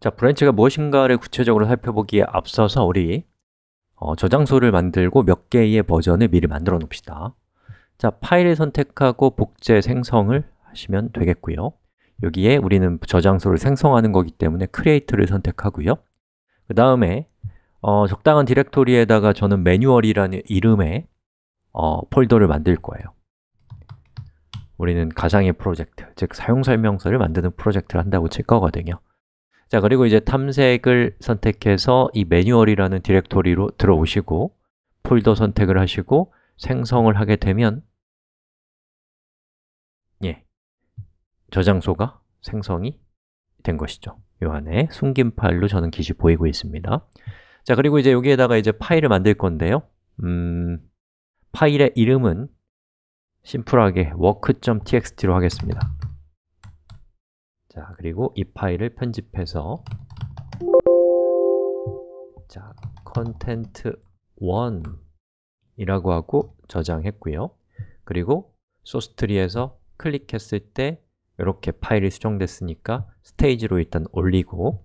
자, 브랜치가 무엇인가를 구체적으로 살펴보기에 앞서서 우리 어, 저장소를 만들고 몇 개의 버전을 미리 만들어 놓읍시다 자, 파일을 선택하고 복제 생성을 하시면 되겠고요 여기에 우리는 저장소를 생성하는 거기 때문에 크리에이트를 선택하고요 그 다음에 어, 적당한 디렉토리에다가 저는 매뉴얼이라는 이름의 어, 폴더를 만들 거예요 우리는 가상의 프로젝트, 즉 사용설명서를 만드는 프로젝트를 한다고 칠 거거든요 자, 그리고 이제 탐색을 선택해서 이 매뉴얼이라는 디렉토리로 들어오시고 폴더 선택을 하시고 생성을 하게 되면 예, 저장소가 생성이 된 것이죠 요 안에 숨긴 파일로 저는 기시 보이고 있습니다 자, 그리고 이제 여기에다가 이제 파일을 만들 건데요 음, 파일의 이름은 심플하게 work.txt로 하겠습니다 자, 그리고 이 파일을 편집해서 자, content1 이라고 하고 저장했고요. 그리고 소스트리에서 클릭했을 때 이렇게 파일이 수정됐으니까 스테이지로 일단 올리고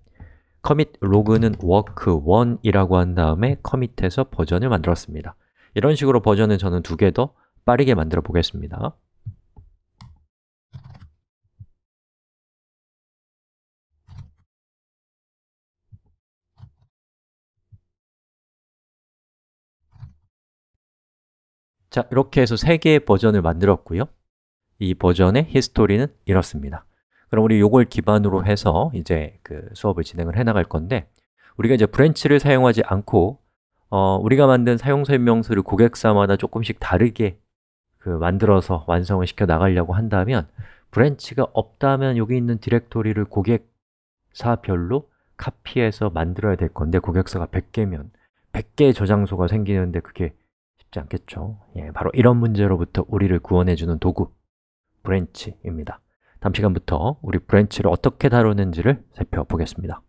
commit 로그는 work1이라고 한 다음에 c o m m i t 에서 버전을 만들었습니다. 이런 식으로 버전을 저는 두 개 더 빠르게 만들어 보겠습니다. 자, 이렇게 해서 3개의 버전을 만들었고요 이 버전의 히스토리는 이렇습니다 그럼 우리 이걸 기반으로 해서 이제 그 수업을 진행을 해 나갈 건데 우리가 이제 브랜치를 사용하지 않고 어, 우리가 만든 사용설명서를 고객사마다 조금씩 다르게 그 만들어서 완성을 시켜 나가려고 한다면 브랜치가 없다면 여기 있는 디렉토리를 고객사별로 카피해서 만들어야 될 건데 고객사가 100개면 100개의 저장소가 생기는데 그게 쉽지 않겠죠 예, 바로 이런 문제로부터 우리를 구원해주는 도구 브랜치입니다 다음 시간부터 우리 브랜치를 어떻게 다루는지를 살펴보겠습니다